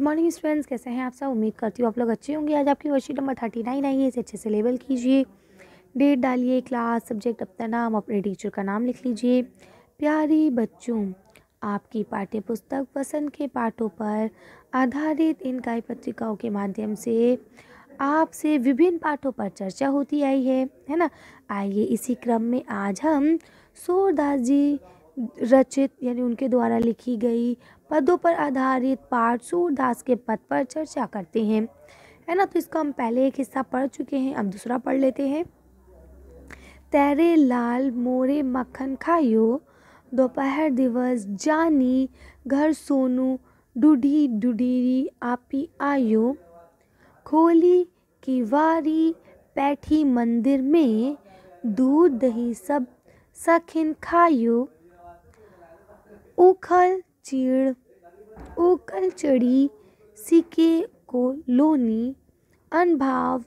good morning students कैसे हैं आप सब उम्मीद करती हूँ आप लोग अच्छे होंगे आज आपकी वर्कशीट नंबर थर्टी नाइन आई है इसे अच्छे से लेबल कीजिए डेट डालिए क्लास सब्जेक्ट अपना नाम अपने टीचर का नाम लिख लीजिए प्यारी बच्चों आपकी पाठ्य पुस्तक पसंद के पाठों पर आधारित इन कई पत्रिकाओं के माध्यम से आपसे विभिन्न पाठों पर चर्चा होती आई है है ना आइए इसी क्रम में आज हम सूरदास जी रचित यानी उनके द्वारा लिखी गई पदों पर आधारित पाठ सूरदास के पद पर चर्चा करते हैं है ना तो इसका हम पहले एक हिस्सा पढ़ चुके हैं अब दूसरा पढ़ लेते हैं तेरे लाल मोरे मक्खन खायो दोपहर दिवस जानी घर सोनू डूढ़ी डुडीरी आपी आयो खोली की वारी पैठी मंदिर में दूध दही सब सखिन खायो उखल चीड़ ओकल चढ़ी सिके को लोनी अनभाव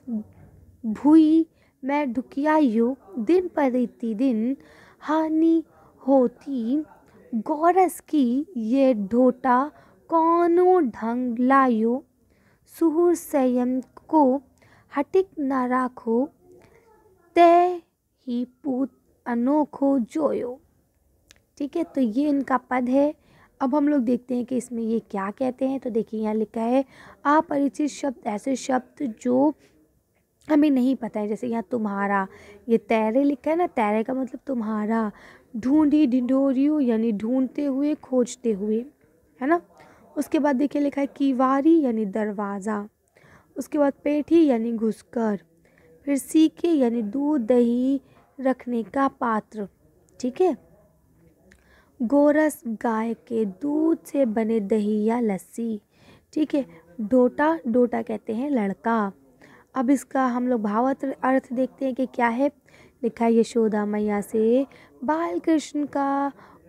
भूई मैं ढुकियायो दिन परती दिन हानि होती गौरस की ये ढोटा कौनो ढंग लायो सुहूर संयम को हटिक न राखो तय ही पूत अनोखो जोयो ठीक है तो ये इनका पद है अब हम लोग देखते हैं कि इसमें ये क्या कहते हैं तो देखिए यहाँ लिखा है अपरिचित शब्द ऐसे शब्द जो हमें नहीं पता है जैसे यहाँ तुम्हारा ये तैरे लिखा है ना तैरे का मतलब तुम्हारा ढूंढी ढिंढोरियो यानी ढूंढते हुए खोजते हुए है ना उसके बाद देखिए लिखा है कीवारी यानी दरवाज़ा उसके बाद पेठी यानी घुसकर फिर सीके यानी दूध दही रखने का पात्र ठीक है गोरस गाय के दूध से बने दही या लस्सी ठीक है डोटा डोटा कहते हैं लड़का अब इसका हम लोग भाव अर्थ देखते हैं कि क्या है लिखा यशोदा मैया से बाल कृष्ण का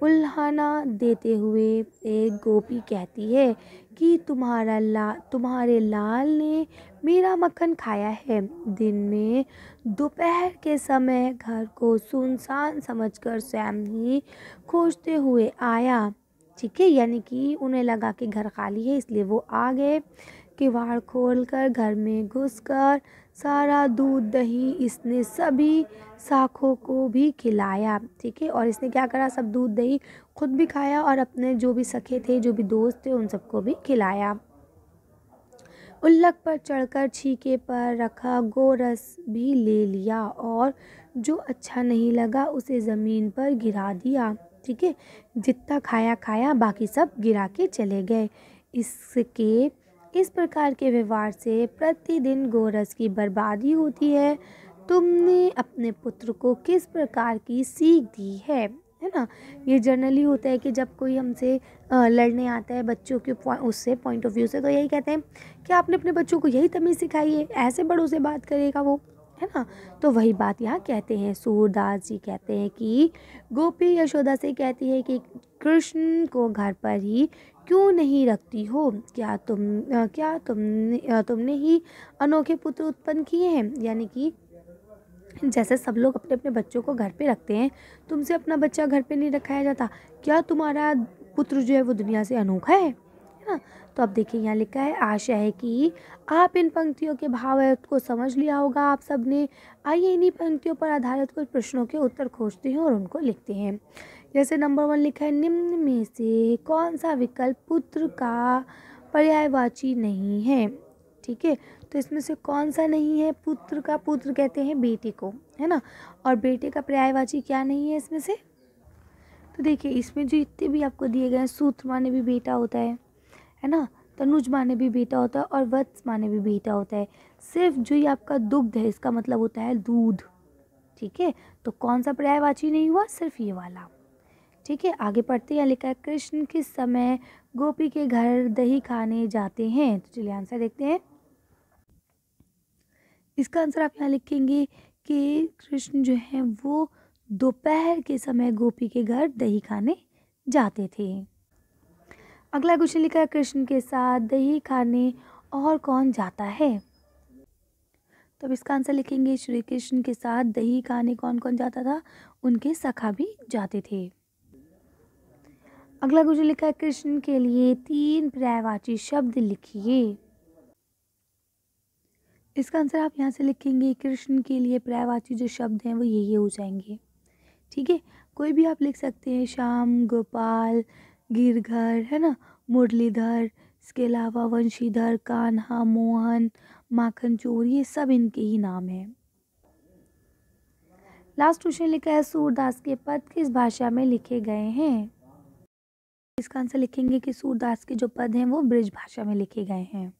उल्हाना देते हुए एक गोपी कहती है कि तुम्हारा ला तुम्हारे लाल ने मेरा मक्खन खाया है दिन में दोपहर के समय घर को सुनसान समझकर सैम ही खोजते हुए आया ठीक है यानी कि उन्हें लगा कि घर खाली है इसलिए वो आ गए किवाड़ खोलकर घर में घुसकर सारा दूध दही इसने सभी साखों को भी खिलाया ठीक है और इसने क्या करा सब दूध दही खुद भी खाया और अपने जो भी सखे थे जो भी दोस्त थे उन सबको भी खिलाया उल्लक पर चढ़कर छीके पर रखा गोरस भी ले लिया और जो अच्छा नहीं लगा उसे ज़मीन पर गिरा दिया ठीक है जितना खाया खाया बाकी सब गिरा के चले गए इसके इस प्रकार के व्यवहार से प्रतिदिन गोरस की बर्बादी होती है तुमने अपने पुत्र को किस प्रकार की सीख दी है है ना ये जनरली होता है कि जब कोई हमसे लड़ने आता है बच्चों के उससे पॉइंट ऑफ व्यू से तो यही कहते हैं कि आपने अपने बच्चों को यही तमीज़ सिखाई है ऐसे बड़ों से बात करेगा वो है ना तो वही बात यहाँ कहते हैं सूरदास जी कहते हैं कि गोपी यशोदा से कहती है कि कृष्ण को घर पर ही क्यों नहीं रखती हो क्या तुम क्या तुम तुमने ही अनोखे पुत्र उत्पन्न किए हैं यानी कि जैसे सब लोग अपने अपने बच्चों को घर पे रखते हैं तुमसे अपना बच्चा घर पे नहीं रखाया जाता क्या तुम्हारा पुत्र जो है वो दुनिया से अनोखा है है ना तो अब देखिए यहाँ लिखा है आशा है कि आप इन पंक्तियों के भाव को समझ लिया होगा आप सब ने आइए इन्हीं पंक्तियों पर आधारित कुछ प्रश्नों के उत्तर खोजते हैं और उनको लिखते हैं जैसे नंबर वन लिखा है निम्न में से कौन सा विकल्प पुत्र का पर्यायवाची नहीं है ठीक है तो इसमें से कौन सा नहीं है पुत्र का पुत्र कहते हैं बेटे को है ना और बेटे का पर्यायवाची क्या नहीं है इसमें से तो देखिए इसमें जो इतने भी आपको दिए गए हैं सूत्र माने भी बेटा होता है है ना तनुज माने भी बेटा होता है और वत्स माने भी बेटा होता है सिर्फ जो ये आपका दुग्ध है इसका मतलब होता है दूध ठीक है तो कौन सा पर्यायवाची नहीं हुआ सिर्फ ये वाला ठीक है आगे पढ़ते हैं लिखा है कृष्ण किस समय गोपी के घर दही खाने जाते हैं तो चलिए आंसर देखते हैं इसका आंसर आप यहाँ लिखेंगे कि कृष्ण जो है वो दोपहर के समय गोपी के घर दही खाने जाते थे अगला क्वेश्चन लिखा है कृष्ण के साथ दही खाने और कौन जाता है तो अब इसका आंसर लिखेंगे श्री कृष्ण के साथ दही खाने कौन कौन जाता था उनके सखा भी जाते थे अगला क्वेश्चन लिखा है कृष्ण के लिए तीन पर्यायवाची शब्द लिखिए इसका आंसर आप यहाँ से लिखेंगे कृष्ण के लिए पर्यायवाची जो शब्द हैं वो ये ये हो जाएंगे ठीक है कोई भी आप लिख सकते हैं श्याम गोपाल गिरधर है ना मुरलीधर इसके अलावा वंशीधर कान्हा मोहन माखन चोर ये सब इनके ही नाम हैं लास्ट क्वेश्चन लिखा है सूरदास के पद किस भाषा में लिखे गए हैं इसका आंसर लिखेंगे कि सूरदास के जो पद हैं वो ब्रिज भाषा में लिखे गए हैं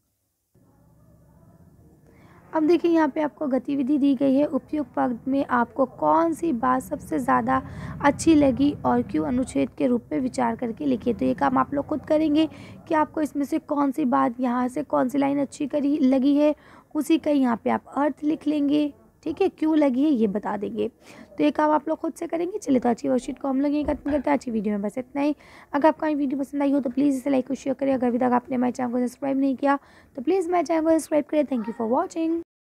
अब देखिए यहाँ पे आपको गतिविधि दी गई है उपयुक्त पद में आपको कौन सी बात सबसे ज़्यादा अच्छी लगी और क्यों अनुच्छेद के रूप में विचार करके लिखिए तो ये काम आप लोग खुद करेंगे कि आपको इसमें से कौन सी बात यहाँ से कौन सी लाइन अच्छी करी लगी है उसी का यहाँ पे आप अर्थ लिख लेंगे ठीक है क्यों लगी है ये बता देंगे तो ये काम आप लोग खुद से करेंगे चले तो अच्छी वर्कशीट को हम लोग ये खत्म करते हैं अच्छी वीडियो में बस इतना ही अगर आपको वीडियो पसंद आई हो तो प्लीज़ इसे लाइक और शेयर करें अगर अभी तक आपने हमारे चैनल को सब्सक्राइब नहीं किया तो प्लीज़ मेरे चैनल को सब्सक्राइब करें थैंक यू फॉर वॉचिंग